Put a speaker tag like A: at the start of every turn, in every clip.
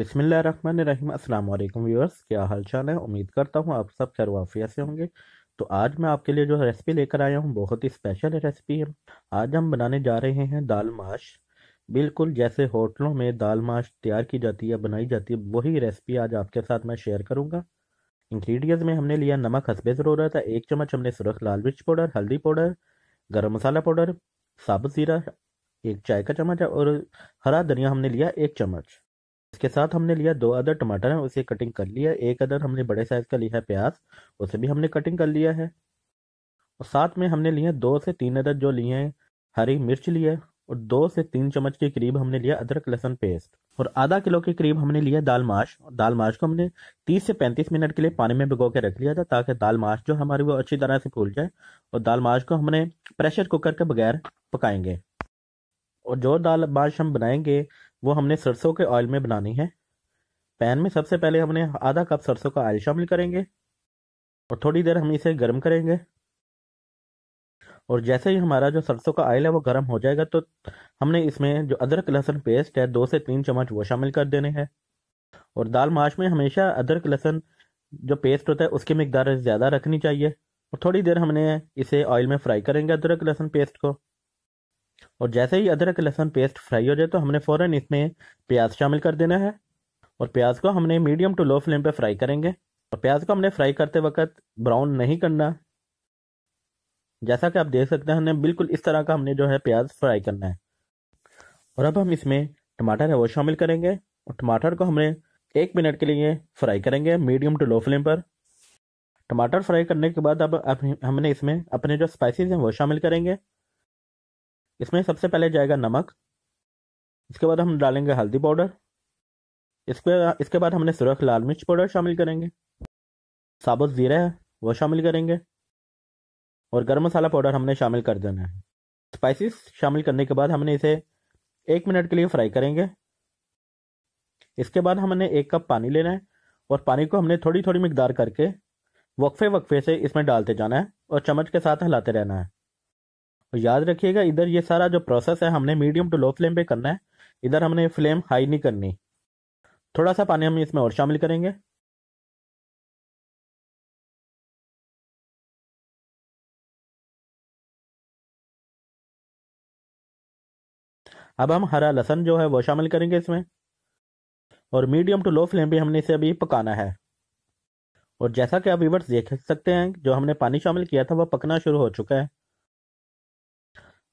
A: बिसमीम अस्सलाम वालेकुम व्यूअर्स क्या हाल चाल है उम्मीद करता हूँ आप सब खैर वाफिया से होंगे तो आज मैं आपके लिए जो रेसिपी लेकर आया हूँ बहुत ही स्पेशल रेसिपी है आज हम बनाने जा रहे हैं दाल माश बिल्कुल जैसे होटलों में दाल माश तैयार की जाती है बनाई जाती है वही रेसिपी आज आपके साथ मैं शेयर करूँगा इंग्रेडिएंट्स में हमने लिया नमक हसबे ज़रूरत है एक चम्मच हमने सुरख लाल मिर्च पाउडर हल्दी पाउडर गर्म मसाला पाउडर साबुत ज़ीरा एक चाय का चम्मच और हरा धनिया हमने लिया एक चम्मच इसके साथ हमने लिया दो अदर टमाटर है उसे कटिंग कर लिया एक अदर हमने बड़े साइज का लिया है प्याज उसे भी हमने कटिंग कर लिया है और साथ में हमने लिए दो से तीन अदर जो लिए हैं हरी मिर्च लिया और दो से तीन चम्मच के करीब हमने लिया अदरक लहसन पेस्ट और आधा किलो के करीब हमने लिया दाल माश और दाल माश को हमने 30 से 35 मिनट के लिए पानी में भिगो के रख लिया था ताकि दाल माश जो हमारी वो अच्छी तरह से फूल जाए और दाल माश को हमने प्रेशर कुकर के बगैर पकाएंगे और जो दाल माश हम बनाएंगे वो हमने सरसों के ऑयल में बनानी है पैन में सबसे पहले हमने आधा कप सरसों का ऑयल शामिल करेंगे और थोड़ी देर हम इसे गर्म करेंगे और जैसे ही हमारा जो सरसों का ऑयल है वो गर्म हो जाएगा तो हमने इसमें जो अदरक लहसुन पेस्ट है दो से तीन चम्मच वो शामिल कर देने हैं और दाल माश में हमेशा अदरक लहसुन जो पेस्ट होता है उसकी मकदार ज़्यादा रखनी चाहिए और थोड़ी देर हमने इसे ऑयल में फ्राई करेंगे अदरक लहसुन पेस्ट को और जैसे ही अदरक लहसुन पेस्ट फ्राई हो जाए तो हमने फ़ौरन इसमें प्याज शामिल कर देना है और प्याज को हमने मीडियम टू लो फ्लेम पे फ्राई करेंगे और प्याज को हमने फ्राई करते वक्त ब्राउन नहीं करना जैसा कि आप देख सकते हैं हमने बिल्कुल इस तरह का हमने जो है प्याज फ्राई करना है और अब हम इसमें टमाटर है वो शामिल करेंगे और टमाटर को हमने एक मिनट के लिए फ्राई करेंगे मीडियम टू लो फ्लेम पर टमाटर फ्राई करने के बाद अब हमने इसमें अपने जो स्पाइसेस हैं वो शामिल करेंगे इसमें सबसे पहले जाएगा नमक इसके बाद हम डालेंगे हल्दी पाउडर इसके इसके बाद हमने सुरख लाल मिर्च पाउडर शामिल करेंगे साबुत ज़ीरा है वह शामिल करेंगे और गर्म मसाला पाउडर हमने शामिल कर देना है स्पाइसेस शामिल करने के बाद हमने इसे एक मिनट के लिए फ्राई करेंगे इसके बाद हमने एक कप पानी लेना है और पानी को हमने थोड़ी थोड़ी मकदार करके वक्फे वक्फे से इसमें डालते जाना है और चम्मच के साथ हिलाते रहना है याद रखिएगा इधर ये सारा जो प्रोसेस है हमने मीडियम टू लो फ्लेम पे करना है इधर हमने फ्लेम हाई नहीं करनी थोड़ा सा पानी हम इसमें और शामिल करेंगे अब हम हरा लहसन जो है वो शामिल करेंगे इसमें और मीडियम टू लो फ्लेम पे हमने इसे अभी पकाना है और जैसा कि आप व्यूवर्स देख सकते हैं जो हमने पानी शामिल किया था वो पकना शुरू हो चुका है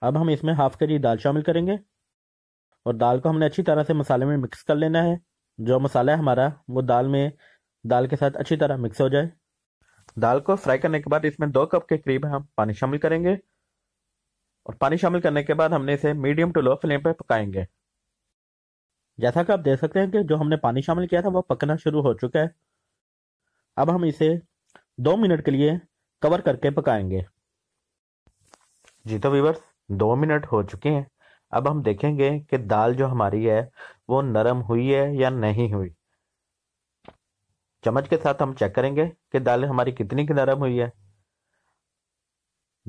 A: अब हम इसमें हाफ करी दाल शामिल करेंगे और दाल को हमने अच्छी तरह से मसाले में मिक्स कर लेना है जो मसाला है हमारा वो दाल में दाल के साथ अच्छी तरह मिक्स हो जाए दाल को फ्राई करने के बाद इसमें दो कप के करीब हम पानी शामिल करेंगे और पानी शामिल करने के बाद हमने इसे मीडियम टू लो फ्लेम पर पकाएंगे जैसा कि आप देख सकते हैं कि जो हमने पानी शामिल किया था वो पकना शुरू हो चुका है अब हम इसे दो मिनट के लिए कवर करके पकाएंगे जी तो वीवर्स दो मिनट हो चुके हैं अब हम देखेंगे कि दाल जो हमारी है वो नरम हुई है या नहीं हुई चम्मच के साथ हम चेक करेंगे कि दाल हमारी कितनी की नरम हुई है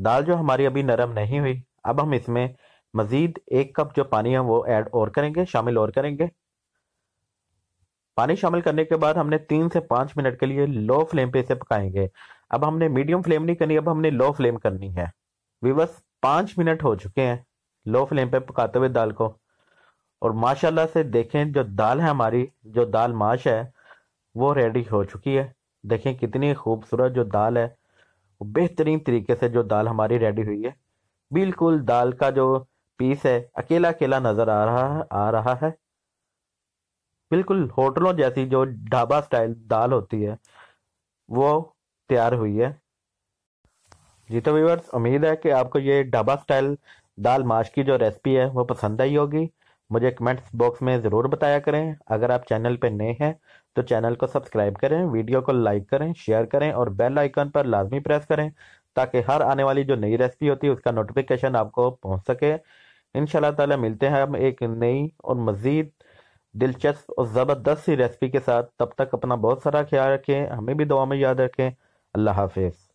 A: दाल जो हमारी अभी नरम नहीं हुई अब हम इसमें मजीद एक कप जो पानी है वो ऐड और करेंगे शामिल और करेंगे पानी शामिल करने के बाद हमने तीन से पांच मिनट के लिए लो फ्लेम पे इसे पकाएंगे अब हमने मीडियम फ्लेम नहीं करनी अब हमने लो फ्लेम करनी है विवस पाँच मिनट हो चुके हैं लो फ्लेम पे पकाते हुए दाल को और माशाल्लाह से देखें जो दाल है हमारी जो दाल माश है वो रेडी हो चुकी है देखें कितनी खूबसूरत जो दाल है वो बेहतरीन तरीके से जो दाल हमारी रेडी हुई है बिल्कुल दाल का जो पीस है अकेला अकेला नज़र आ रहा है आ रहा है बिल्कुल होटलों जैसी जो ढाबा स्टाइल दाल होती है वो तैयार हुई है जी तो व्यूवर्स उम्मीद है कि आपको ये ढाबा स्टाइल दाल माश की जो रेसिपी है वो पसंद आई होगी मुझे कमेंट्स बॉक्स में ज़रूर बताया करें अगर आप चैनल पर नए हैं तो चैनल को सब्सक्राइब करें वीडियो को लाइक करें शेयर करें और बेल आइकन पर लाजमी प्रेस करें ताकि हर आने वाली जो नई रेसिपी होती है उसका नोटिफिकेशन आपको पहुंच सके इन ताला मिलते हैं हम एक नई और मज़ीद दिलचस्प और ज़बरदस्त सी रेसिपी के साथ तब तक अपना बहुत सारा ख्याल रखें हमें भी दुआ में याद रखें अल्लाह हाफिज़